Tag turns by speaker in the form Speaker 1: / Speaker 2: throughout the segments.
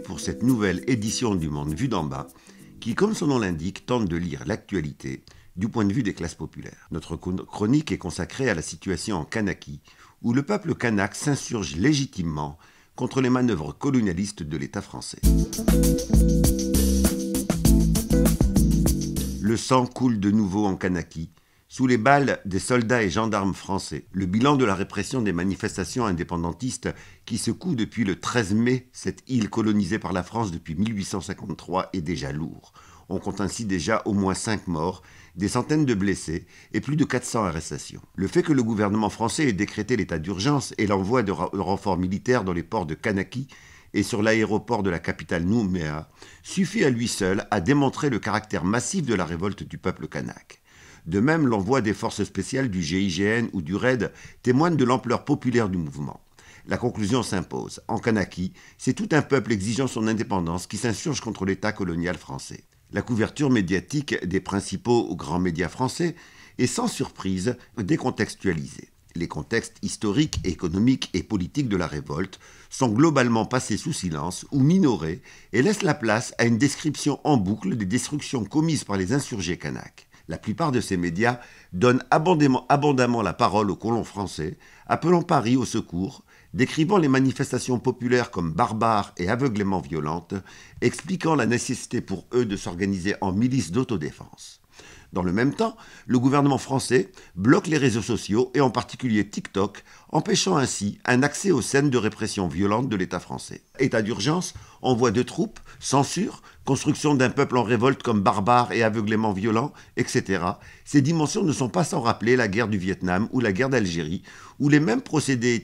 Speaker 1: pour cette nouvelle édition du Monde Vu d'en bas, qui, comme son nom l'indique, tente de lire l'actualité du point de vue des classes populaires. Notre chronique est consacrée à la situation en Kanaki, où le peuple kanak s'insurge légitimement contre les manœuvres colonialistes de l'État français. Le sang coule de nouveau en Kanaki, sous les balles des soldats et gendarmes français. Le bilan de la répression des manifestations indépendantistes qui secouent depuis le 13 mai cette île colonisée par la France depuis 1853 est déjà lourd. On compte ainsi déjà au moins 5 morts, des centaines de blessés et plus de 400 arrestations. Le fait que le gouvernement français ait décrété l'état d'urgence et l'envoi de renforts militaires dans les ports de Kanaki et sur l'aéroport de la capitale Nouméa suffit à lui seul à démontrer le caractère massif de la révolte du peuple kanak. De même, l'envoi des forces spéciales du GIGN ou du RAID témoigne de l'ampleur populaire du mouvement. La conclusion s'impose. En Kanaki, c'est tout un peuple exigeant son indépendance qui s'insurge contre l'État colonial français. La couverture médiatique des principaux grands médias français est sans surprise décontextualisée. Les contextes historiques, économiques et politiques de la révolte sont globalement passés sous silence ou minorés et laissent la place à une description en boucle des destructions commises par les insurgés kanaks la plupart de ces médias donnent abondamment, la parole aux colons français, appelant Paris au secours, décrivant les manifestations populaires comme barbares et aveuglément violentes, expliquant la nécessité pour eux de s'organiser en milices d'autodéfense. Dans le même temps, le gouvernement français bloque les réseaux sociaux et en particulier TikTok empêchant ainsi un accès aux scènes de répression violente de l'État français. État d'urgence, envoi de troupes, censure, construction d'un peuple en révolte comme barbare et aveuglément violent, etc. Ces dimensions ne sont pas sans rappeler la guerre du Vietnam ou la guerre d'Algérie, où les mêmes procédés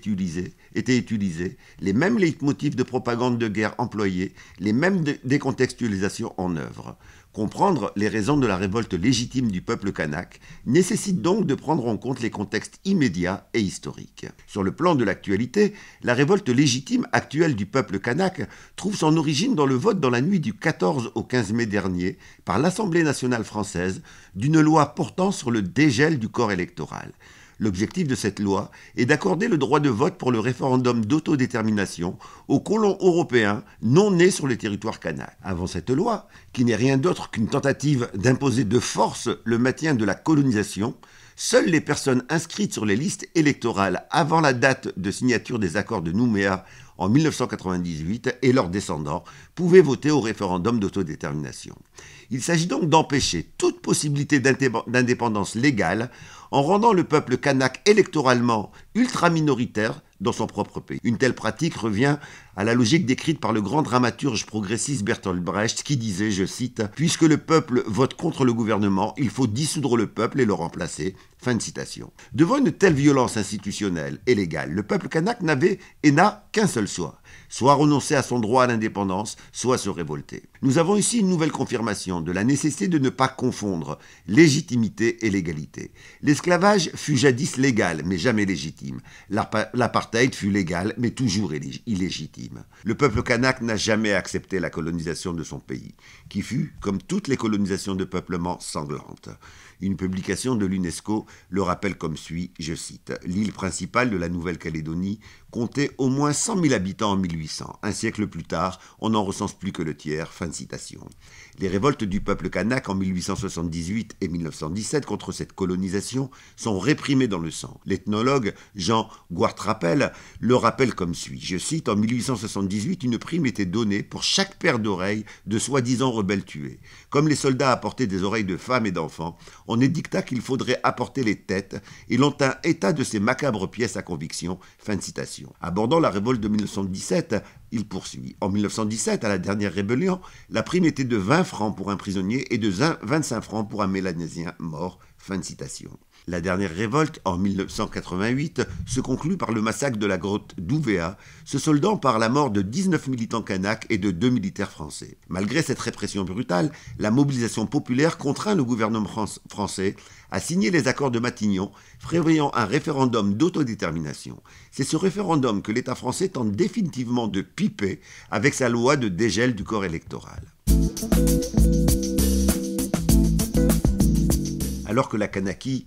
Speaker 1: étaient utilisés, les mêmes leitmotifs de propagande de guerre employés, les mêmes décontextualisations en œuvre. Comprendre les raisons de la révolte légitime du peuple kanak nécessite donc de prendre en compte les contextes immédiats et historiques. Sur le plan de l'actualité, la révolte légitime actuelle du peuple kanak trouve son origine dans le vote dans la nuit du 14 au 15 mai dernier par l'Assemblée nationale française d'une loi portant sur le dégel du corps électoral. L'objectif de cette loi est d'accorder le droit de vote pour le référendum d'autodétermination aux colons européens non nés sur le territoire kanak. Avant cette loi, qui n'est rien d'autre qu'une tentative d'imposer de force le maintien de la colonisation, seules les personnes inscrites sur les listes électorales avant la date de signature des accords de Nouméa en 1998 et leurs descendants pouvaient voter au référendum d'autodétermination. Il s'agit donc d'empêcher toute possibilité d'indépendance légale en rendant le peuple kanak électoralement ultra-minoritaire dans son propre pays. Une telle pratique revient à la logique décrite par le grand dramaturge progressiste Bertolt Brecht qui disait, je cite, Puisque le peuple vote contre le gouvernement, il faut dissoudre le peuple et le remplacer. Fin de citation. Devant une telle violence institutionnelle et légale, le peuple kanak n'avait et n'a qu'un seul choix soit renoncer à son droit à l'indépendance, soit se révolter. Nous avons ici une nouvelle confirmation de la nécessité de ne pas confondre légitimité et légalité. L'esclavage fut jadis légal, mais jamais légitime. L'apartheid fut légal, mais toujours illégitime. Le peuple kanak n'a jamais accepté la colonisation de son pays, qui fut, comme toutes les colonisations de peuplement, sanglante. Une publication de l'UNESCO le rappelle comme suit, je cite, L'île principale de la Nouvelle-Calédonie comptait au moins 100 000 habitants en 1800. Un siècle plus tard, on n'en recense plus que le tiers. Fin citation. Les révoltes du peuple kanak en 1878 et 1917 contre cette colonisation sont réprimées dans le sang. L'ethnologue Jean Guartrapel le rappelle comme suit. Je cite En 1878, une prime était donnée pour chaque paire d'oreilles de soi-disant rebelles tués. Comme les soldats apportaient des oreilles de femmes et d'enfants, on édicta qu'il faudrait apporter les têtes et l'on tint état de ces macabres pièces à conviction. Fin citation. Abordant la révolte de 1917, il poursuit. En 1917, à la dernière rébellion, la prime était de 20 francs pour un prisonnier et de 25 francs pour un Mélanésien mort. Fin citation. La dernière révolte, en 1988, se conclut par le massacre de la grotte d'Ouvéa, se soldant par la mort de 19 militants kanaks et de deux militaires français. Malgré cette répression brutale, la mobilisation populaire contraint le gouvernement français à signer les accords de Matignon, prévoyant un référendum d'autodétermination. C'est ce référendum que l'État français tente définitivement de piper avec sa loi de dégel du corps électoral. Alors que la Kanaki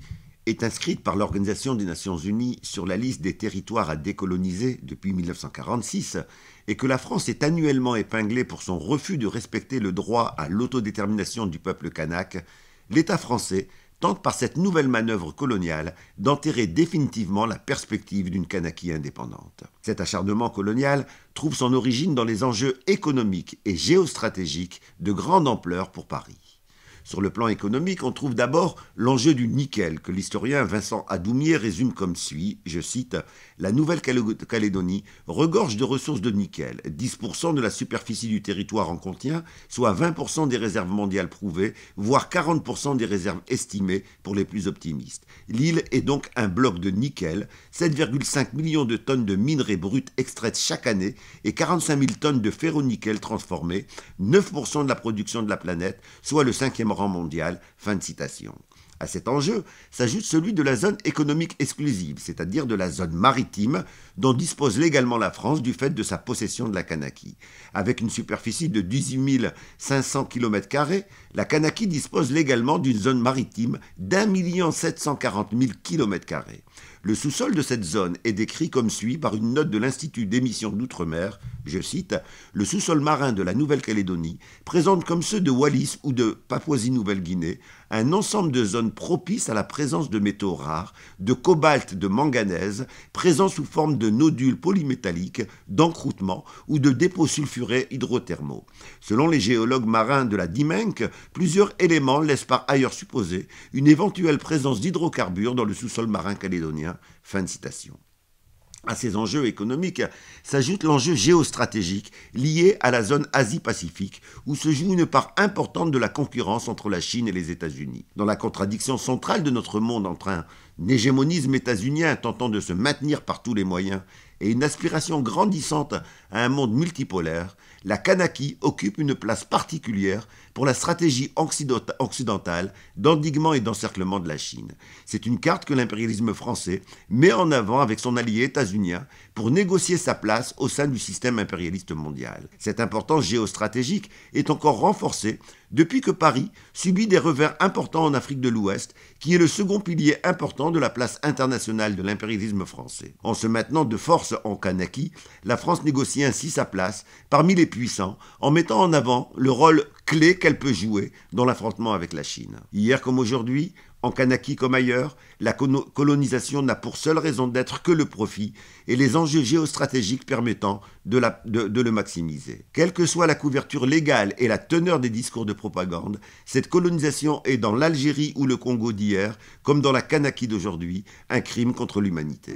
Speaker 1: est inscrite par l'Organisation des Nations Unies sur la liste des territoires à décoloniser depuis 1946 et que la France est annuellement épinglée pour son refus de respecter le droit à l'autodétermination du peuple kanak, l'État français tente par cette nouvelle manœuvre coloniale d'enterrer définitivement la perspective d'une Kanakie indépendante. Cet acharnement colonial trouve son origine dans les enjeux économiques et géostratégiques de grande ampleur pour Paris. Sur le plan économique, on trouve d'abord l'enjeu du nickel, que l'historien Vincent Adoumier résume comme suit, je cite, la Nouvelle-Calédonie regorge de ressources de nickel. 10% de la superficie du territoire en contient, soit 20% des réserves mondiales prouvées, voire 40% des réserves estimées pour les plus optimistes. L'île est donc un bloc de nickel, 7,5 millions de tonnes de minerais bruts extraites chaque année et 45 000 tonnes de ferro-nickel transformées, 9% de la production de la planète, soit le cinquième rang mondial. Fin de citation. À cet enjeu s'ajoute celui de la zone économique exclusive, c'est-à-dire de la zone maritime dont dispose légalement la France du fait de sa possession de la Kanaki. Avec une superficie de 18 500 km, la Kanaki dispose légalement d'une zone maritime d'un million 740 000 km. Le sous-sol de cette zone est décrit comme suit par une note de l'Institut d'émissions d'outre-mer. Je cite Le sous-sol marin de la Nouvelle-Calédonie présente comme ceux de Wallis ou de Papouasie-Nouvelle-Guinée un ensemble de zones propices à la présence de métaux rares, de cobalt, de manganèse, présents sous forme de nodules polymétalliques, d'encroutements ou de dépôts sulfurés hydrothermaux. Selon les géologues marins de la Dimenque, plusieurs éléments laissent par ailleurs supposer une éventuelle présence d'hydrocarbures dans le sous-sol marin calédonien Fin de citation. À ces enjeux économiques s'ajoute l'enjeu géostratégique lié à la zone Asie-Pacifique, où se joue une part importante de la concurrence entre la Chine et les États-Unis. Dans la contradiction centrale de notre monde en train l'hégémonisme états-unien tentant de se maintenir par tous les moyens et une aspiration grandissante à un monde multipolaire, la Kanaki occupe une place particulière pour la stratégie occidentale d'endiguement et d'encerclement de la Chine. C'est une carte que l'impérialisme français met en avant avec son allié états-unien pour négocier sa place au sein du système impérialiste mondial. Cette importance géostratégique est encore renforcée depuis que Paris subit des revers importants en Afrique de l'Ouest, qui est le second pilier important de la place internationale de l'impérialisme français. En se maintenant de force en Kanaki, la France négocie ainsi sa place parmi les puissants en mettant en avant le rôle clé qu'elle peut jouer dans l'affrontement avec la Chine. Hier comme aujourd'hui, en Kanaki comme ailleurs, la colonisation n'a pour seule raison d'être que le profit et les enjeux géostratégiques permettant de, le maximiser. Quelle que soit la couverture légale et la teneur des discours de propagande, cette colonisation est dans l'Algérie ou le Congo d'hier, comme dans la Kanaki d'aujourd'hui, un crime contre l'humanité